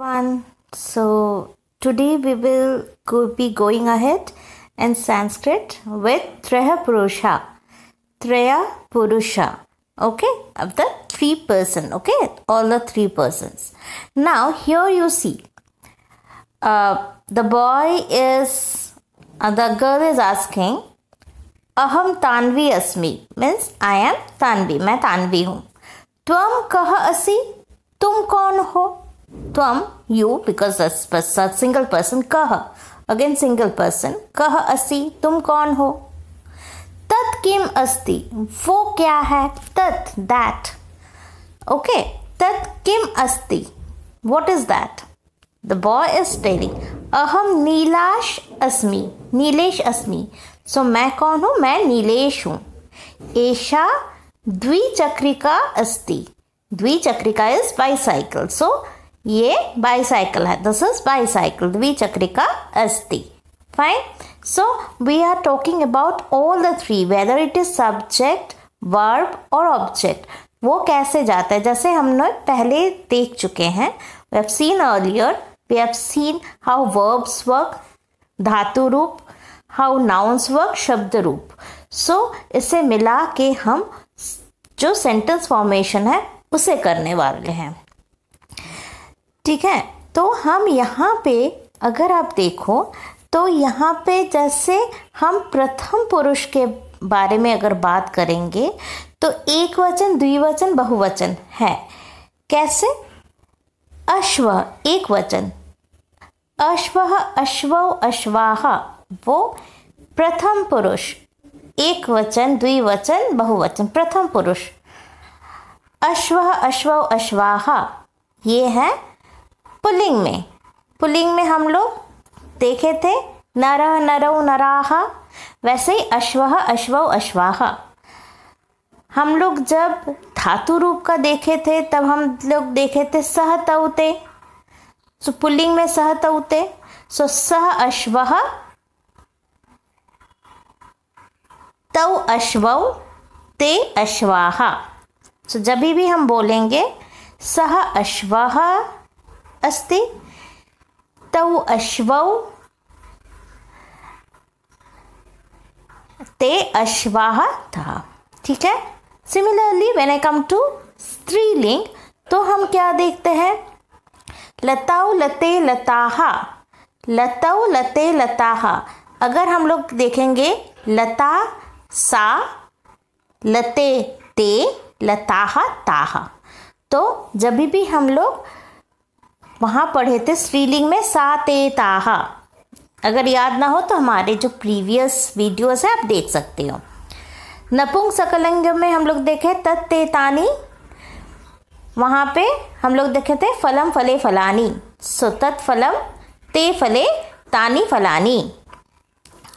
one so today we will be going ahead in sanskrit with treya purusha treya purusha okay of the three person okay all the three persons now here you see uh, the boy is uh, the girl is asking aham tanvi asmi means i am tanvi मैं tanvi हूँ त्वम कह असी तुम कौन हो त्वम you because single person कह अगेन सिंगल पर्सन कह असि तुम कौन हो तत् किम अस्ति वो क्या है तत् दैट ओके तत् किम अस्ति what is that the boy is telling अहम नीलाश अस्मि नीलेश अस्मि सो मैं कौन हूँ मैं नीलेश हूँ एषा द्विचक्रिका अस्ति द्विचक्रिका इज बाईसाइकिल सो so, ये बाईसाइकिल है दिस इज बाईसाइकिल द्विचक्रिका अस्थि fine so we are talking about all the three whether it is subject verb और ऑब्जेक्ट वो कैसे जाता है जैसे हम लोग पहले देख चुके हैं we have seen earlier we have seen how verbs work धातु रूप हाउ नाउन्स वर्क शब्द रूप सो so, इसे मिला के हम जो सेंटेंस फॉर्मेशन है उसे करने वाले हैं ठीक है तो हम यहाँ पे अगर आप देखो तो यहाँ पे जैसे हम प्रथम पुरुष के बारे में अगर बात करेंगे तो एक वचन द्विवचन बहुवचन है कैसे अश्व एक वचन अश्व अश्व अश्वाह वो प्रथम पुरुष एक वचन द्विवचन बहुवचन प्रथम पुरुष अश्व अश्व अश्वाह ये है पुलिंग में पुलिंग में हम लोग देखे थे नर नरौ नराह वैसे ही अश्व अश्व अश्वाह हम लोग जब धातु रूप का देखे थे तब हम लोग देखे थे सह तवते सो पुल्लिंग में सह तवते सो सह अश्व तव अश्व ते अश्वाहा सो जब भी हम बोलेंगे सह अश्व अस्ति तौ अश्वौ ते अश्वाः था ठीक है similarly when I come to स्त्रीलिंग तो हम क्या देखते हैं लताओ लते लताहा लतौ लते लताहा अगर हम लोग देखेंगे लता सा लते ते लताहा ताहा तो जब भी हम लोग वहाँ पढ़े थे स्त्रीलिंग में साते ताहा अगर याद ना हो तो हमारे जो प्रीवियस वीडियोस हैं आप देख सकते हो नपुंग सकलंग में हम लोग देखे तत्ते तानी वहाँ पे हम लोग देखे थे फलम फले फलानी सो तत् फलम ते फले तानी फलानी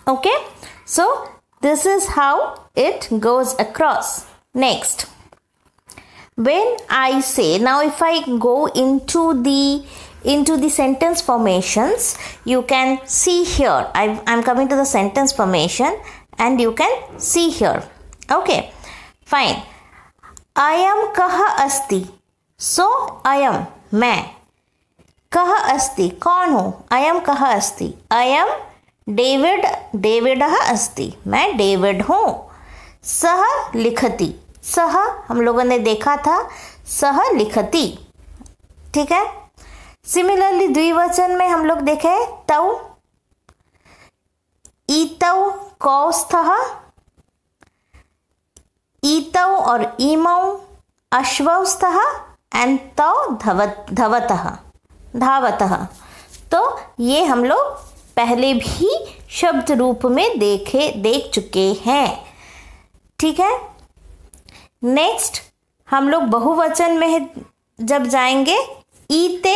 okay so this is how it goes across next when i say now if i go into the into the sentence formations you can see here I, i'm coming to the sentence formation and you can see here okay fine I am kaha asti so I am. kaha asti? Kano? I am kaha asti? I am David. David kaha asti? मैं David ho. saha likhadi. सह हम लोगों ने देखा था सह लिखती ठीक है सिमिलरली द्विवचन में हम लोग देखे तव ईतव स्थ ईतव और अश्व स्थ एंड तव धवत धवत धावत तो ये हम लोग पहले भी शब्द रूप में देखे देख चुके हैं ठीक है नेक्स्ट हम लोग बहुवचन में जब जाएंगे ईते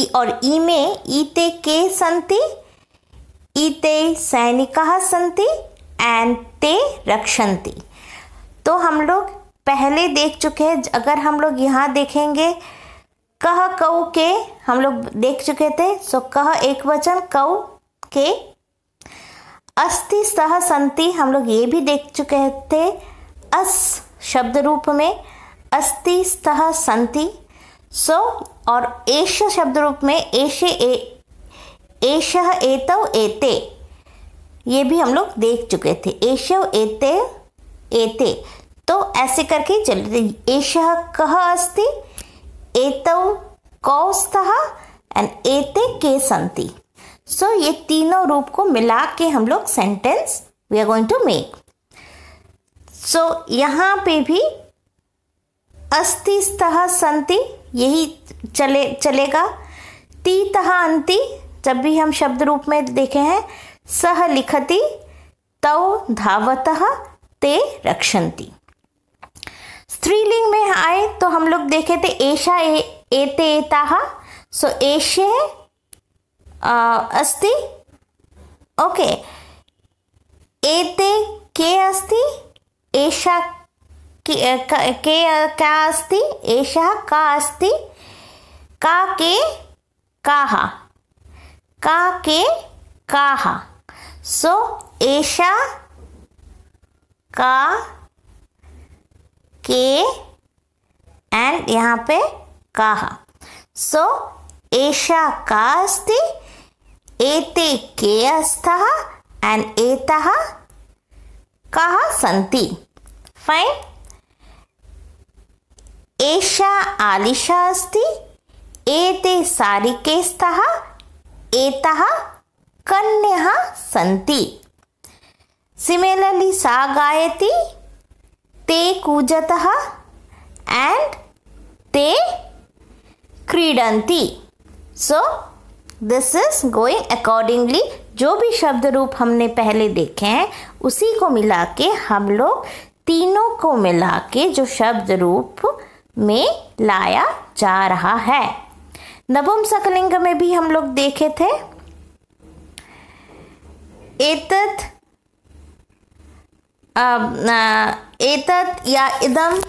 ई और ई में ईते के संति ईते सैनिक संति एंड ते रक्षंती तो हम लोग पहले देख चुके हैं अगर हम लोग यहाँ देखेंगे कह कऊ के हम लोग देख चुके थे सो कह एक वचन कऊ के अस्ति सह संति हम लोग ये भी देख चुके थे अस शब्द रूप में अस्ति स्तः संति सो और एश शब्द रूप में एश एश एतव एते ये भी हम लोग देख चुके थे एशव एते एते तो ऐसे करके चलते एश कह अस्ति एतव कौ स्तः एंड एते के संति सो so, ये तीनों रूप को मिला के हम लोग sentence we are going to make so so, यहाँ पे भी स्तः संति यही चले चलेगा तीतः अंति जब भी हम शब्द रूप में देखे हैं सह लिखति तव धावत ते रक्षन्ति स्त्रीलिंग में आए तो हम लोग देखे थे एशा ए, एते एता सो एशे अस्ति ओके एते के अस्ति एषा के का अस्ति एषः का अस्ति का के काः का के काः सो एषा का के एंड यहाँ पे काः सो एषा का अस्ति एते के अस्थः एंड एतः कहा सन्ति फाइन एशा आलिशा अस्ति एते सारिके स्तः एतः कन्यः सन्ति सिमिलरली सा गायति ते कूजतः एंड ते क्रीडन्ति so this is going accordingly जो भी शब्द रूप हमने पहले देखे हैं उसी को मिला के हम लोग तीनों को मिला के जो शब्द रूप में लाया जा रहा है सकलिंग में भी हम लोग देखे थे एतत एतत या इदम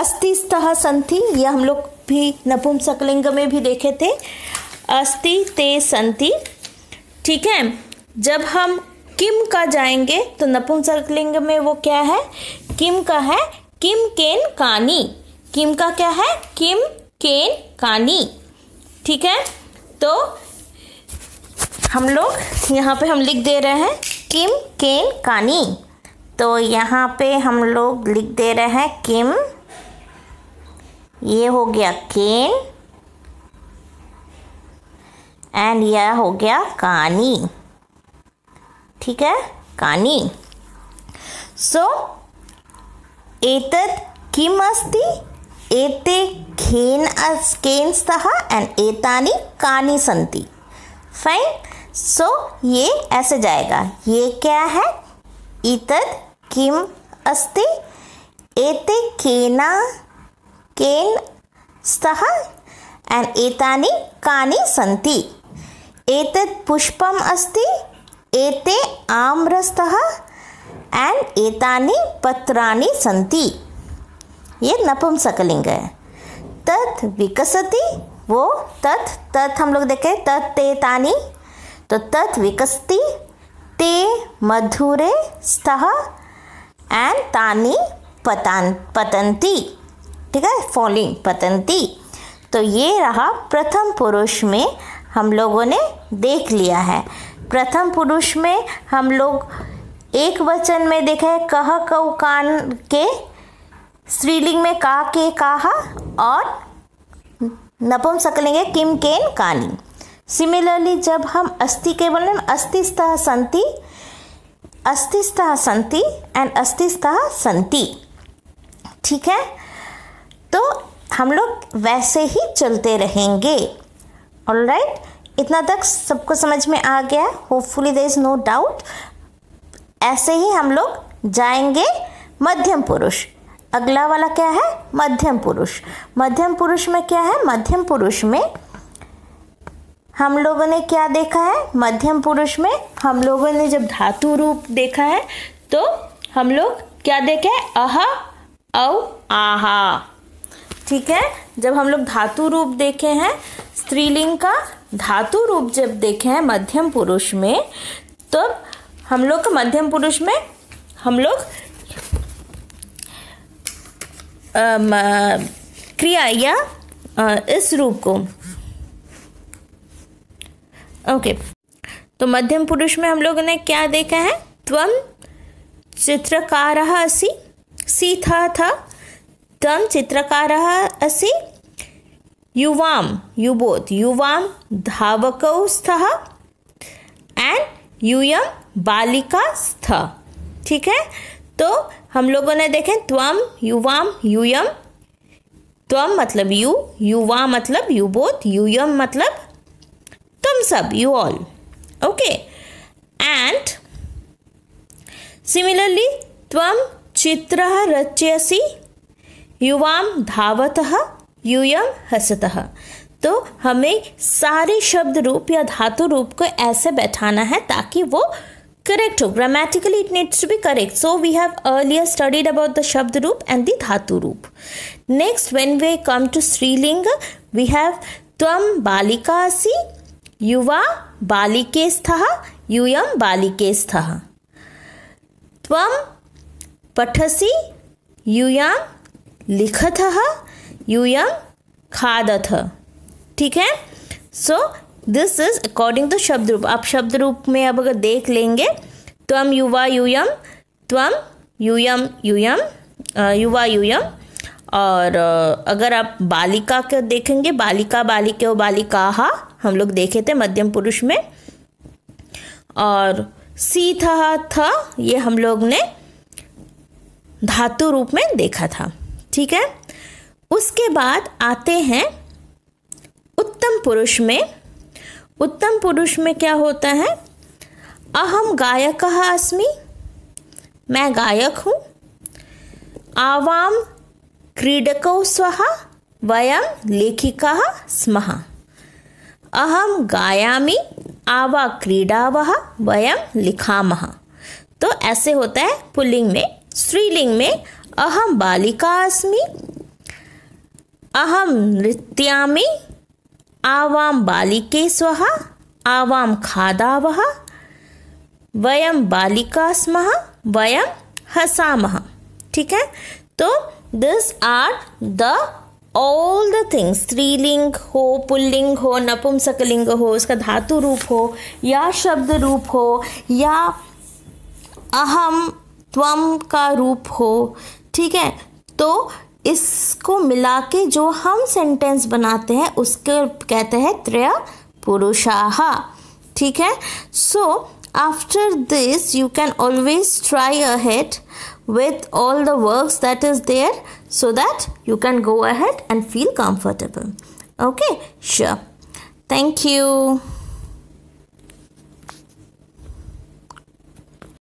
अस्थि स्तः संति यह हम लोग भी नपुंसकलिंग में भी देखे थे अस्थि ते संति ठीक है जब हम किम का जाएंगे तो नपुंसकलिंग में वो क्या है किम का है किम केन कानी किम का क्या है किम केन कानी ठीक है तो हम लोग यहाँ पे हम लिख दे रहे हैं किम केन कानी तो यहाँ पे हम लोग लिख दे रहे हैं किम ये हो गया केन एंड यह हो गया कानी ठीक है कानि सो एतत् किम् अस्ति एते खेन केन स्तः एंड एतानी कानी संति फाइन सो ये ऐसे जाएगा ये क्या है इतद किम अस्ति एते केना केन स्तः एंड एतानी कानी संति एतत् पुष्पम अस्ति एते आम्रस्तः एंड एतानि पत्राणि सन्ति ये नपुंसकलिंग है तत् विकसति वो तत् तत् हम लोग देखें तत् ते तानि तो तत् विकसति ते मधुरे स्तः एंड तानि पतन पतंती ठीक है फॉलिंग पतंती तो ये रहा प्रथम पुरुष में हम लोगों ने देख लिया है प्रथम पुरुष में हम लोग एक वचन में देखे कह कऊ कान के स्त्रीलिंग में का के काहा और सकलेंगे किम केन कानी सिमिलरली जब हम अस्थि के बोले अस्थिस्तः संति अस्थिस्तः संति एंड अस्थिस्तः संति ठीक है तो हम लोग वैसे ही चलते रहेंगे ऑल राइट right? इतना तक सबको समझ में आ गया hopefully there is no doubt ऐसे ही हम लोग जाएंगे मध्यम पुरुष अगला वाला क्या है मध्यम पुरुष मध्यम पुरुष में क्या है मध्यम पुरुष में हम लोगों ने क्या देखा है मध्यम पुरुष में हम लोगों ने जब धातु रूप देखा है तो हम लोग क्या देखे अह औ आहा ठीक है जब हम लोग धातु रूप देखे हैं स्त्रीलिंग का धातु रूप जब देखे हैं मध्यम पुरुष में तब तो हम लोग मध्यम पुरुष में हम लोग क्रिया या इस रूप को ओके तो मध्यम पुरुष में हम लोग ने क्या देखा है त्वम चित्रकार सी था था तम चित्रकार असि युवा युवोत युवा धावक स्थ एंड यूयम बालिका स्थ ठीक है तो हम लोगों ने देखें त्वम युवाम यूयम तम मतलब यू युवा मतलब युबोत यूयम मतलब तुम सब you all okay and similarly त्वम चित्र रचयसी युवाम धावत यूयम हसत तो हमें सारे शब्द रूप या धातु रूप को ऐसे बैठाना है ताकि वो करेक्ट हो grammatically it needs to be correct so we have earlier studied about the शब्द रूप एंड द धातु रूप next when we come to श्रीलिंग वी हैव तम बालिका सी युवा बालिके स्थ यूयम बालिके स्थ पठसी यूयम लिखतः यूयं खादथ ठीक है so this is according to शब्द रूप आप शब्द रूप में अब अगर देख लेंगे त्वम युवा यूयम त्वम यूयम यूयम युवा यूयम और अगर आप बालिका को देखेंगे बालिका बालिके बालिका हम लोग देखे थे मध्यम पुरुष में और सी था था ये हम लोग ने धातु रूप में देखा था ठीक है उसके बाद आते हैं उत्तम पुरुष में उत्तम पुरुष में क्या होता है अहम गायक अस्मि मैं गायक हूँ आवाम क्रीडको स्व वयम लेखिका स्म अहम गायामी आवा क्रीड़ा वह वयम लिखा तो ऐसे होता है पुलिंग में स्त्रीलिंग में अहम बालिका अस्मि अहम नृत्यामि आवाम बालिके स्वः आवां खादावः वयम बालिका स्मः वयम हसामः ठीक है तो this are the all the things स्त्रीलिंग हो पुल्लिंग हो नपुंसकलिंग हो उसका धातु रूप हो या शब्द रूप हो या अहम त्वम का रूप हो ठीक है तो इसको मिला के जो हम सेंटेंस बनाते हैं उसके कहते हैं त्रय पुरुषाहा ठीक है so after this you can always try ahead with all the work that is there so that you can go ahead and feel comfortable okay sure thank you